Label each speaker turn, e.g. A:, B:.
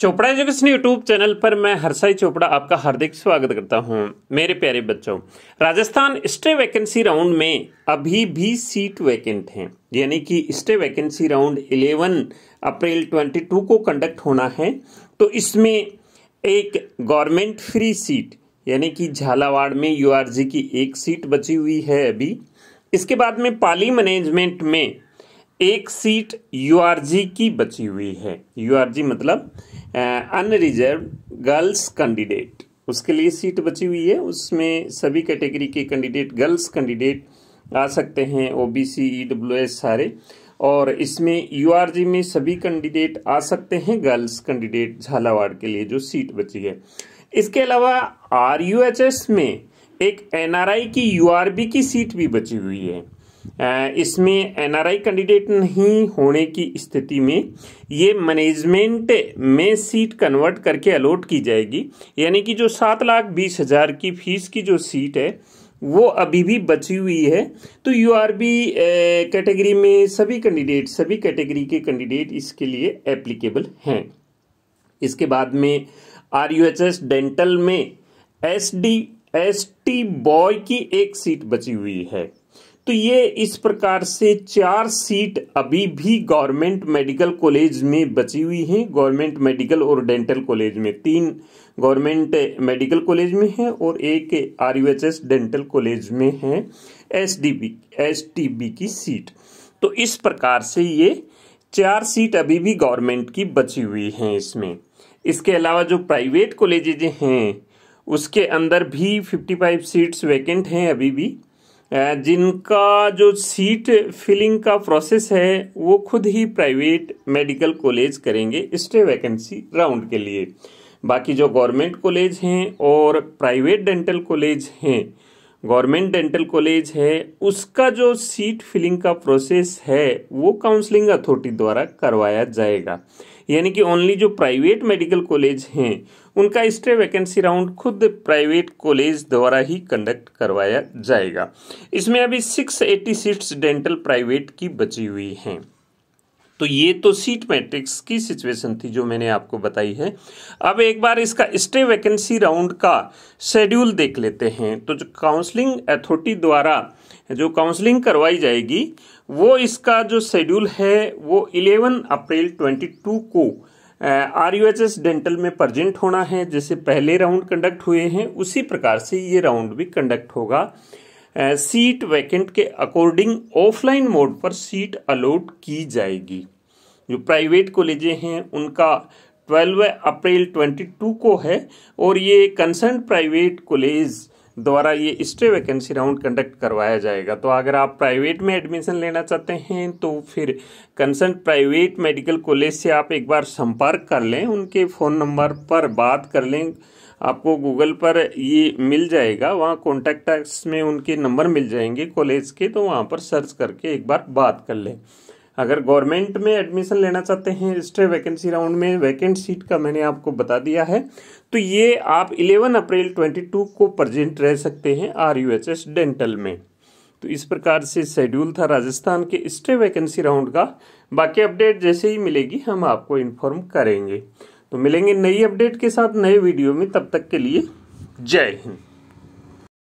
A: Chopra education YouTube channel पर मैं हरसाई चोपड़ा आपका हार्दिक स्वागत करता हूं मेरे प्यारे बच्चों राजस्थान स्टे वैकेंसी राउंड में अभी भी सीट वैकेंट हैं यानी कि स्टे वैकेंसी राउंड 11 अप्रैल 22 को कंडक्ट होना है तो इसमें एक गवर्नमेंट फ्री सीट यानी कि झालावाड़ में यूआरजी की एक सीट बची हुई है अभी इसके बाद में पाली मैनेजमेंट में एक सीट यूआरजी की बची हुई है यूआरजी मतलब अनरिजर्व गर्ल्स कैंडिडेट उसके लिए सीट बची हुई है उसमें सभी कैटेगरी के कैंडिडेट गर्ल्स कैंडिडेट आ सकते हैं ओबीसी ईडब्ल्यूएस e सारे और इसमें यूआरजी में सभी कैंडिडेट आ सकते हैं गर्ल्स कैंडिडेट झालावाड़ के लिए जो सीट बची है इसके अलावा आरयूएचएस में एक एनआरआई की यूआरबी की सीट भी बची हुई है इसमें एनआरआई कैंडिडेट नहीं होने की स्थिति में ये मैनेजमेंट में सीट कन्वर्ट करके अलॉट की जाएगी यानी कि जो सात लाख बीस हज़ार की फीस की जो सीट है वो अभी भी बची हुई है तो यू आर बी कैटेगरी में सभी कैंडिडेट सभी कैटेगरी के कैंडिडेट इसके लिए एप्लीकेबल हैं इसके बाद में R U H S dental में एस डी एस टी बॉय की एक सीट बची हुई है तो ये इस प्रकार से चार सीट अभी भी गवर्नमेंट मेडिकल कॉलेज में बची हुई हैं गवर्नमेंट मेडिकल और डेंटल कॉलेज में तीन गवर्नमेंट मेडिकल कॉलेज में है और एक R U H S dental college में है S D B S T B की सीट तो इस प्रकार से ये चार सीट अभी भी गवर्नमेंट की बची हुई हैं इसमें इसके अलावा जो प्राइवेट कॉलेजेज हैं उसके अंदर भी 55 सीट्स वैकेंट हैं अभी भी जिनका जो सीट फिलिंग का प्रोसेस है वो खुद ही प्राइवेट मेडिकल कॉलेज करेंगे स्टे वैकेंसी राउंड के लिए बाकी जो गवर्नमेंट कॉलेज हैं और प्राइवेट डेंटल कॉलेज हैं गवर्नमेंट डेंटल कॉलेज है उसका जो सीट फिलिंग का प्रोसेस है वो काउंसलिंग अथॉरिटी द्वारा करवाया जाएगा यानी कि ओनली जो प्राइवेट मेडिकल कॉलेज हैं उनका स्टे वैकेंसी राउंड खुद प्राइवेट कॉलेज द्वारा ही कंडक्ट करवाया जाएगा इसमें अभी 680 सीट्स डेंटल प्राइवेट की बची हुई हैं तो ये तो सीट मैट्रिक्स की सिचुएशन थी जो मैंने आपको बताई है अब एक बार इसका स्टे वैकेंसी राउंड का शेड्यूल देख लेते हैं तो जो काउंसलिंग अथॉरिटी द्वारा जो काउंसलिंग करवाई जाएगी वो इसका जो शेड्यूल है वो 11 अप्रैल 22 को R U H S dental में प्रजेंट होना है जैसे पहले राउंड कंडक्ट हुए हैं उसी प्रकार से ये राउंड भी कंडक्ट होगा सीट वैकेंट के अकॉर्डिंग ऑफलाइन मोड पर सीट अलॉट की जाएगी जो प्राइवेट कॉलेजें हैं उनका 12 अप्रैल 22 को है और ये कंसर्न प्राइवेट कॉलेज द्वारा ये स्टे वैकेंसी राउंड कंडक्ट करवाया जाएगा तो अगर आप प्राइवेट में एडमिशन लेना चाहते हैं तो फिर कंसर्न प्राइवेट मेडिकल कॉलेज से आप एक बार संपर्क कर लें उनके फ़ोन नंबर पर बात कर लें आपको गूगल पर ये मिल जाएगा वहाँ कॉन्टैक्ट में उनके नंबर मिल जाएंगे कॉलेज के तो वहाँ पर सर्च करके एक बार बात कर लें अगर गवर्नमेंट में एडमिशन लेना चाहते हैं स्ट्रे वैकेंसी राउंड में वैकेंट सीट का मैंने आपको बता दिया है तो ये आप 11 अप्रैल 22 को प्रजेंट रह सकते हैं R U H S dental में तो इस प्रकार से शेड्यूल था राजस्थान के स्ट्रे वैकेंसी राउंड का बाकी अपडेट जैसे ही मिलेगी हम आपको इन्फॉर्म करेंगे तो मिलेंगे नई अपडेट के साथ नए वीडियो में तब तक के लिए जय हिंद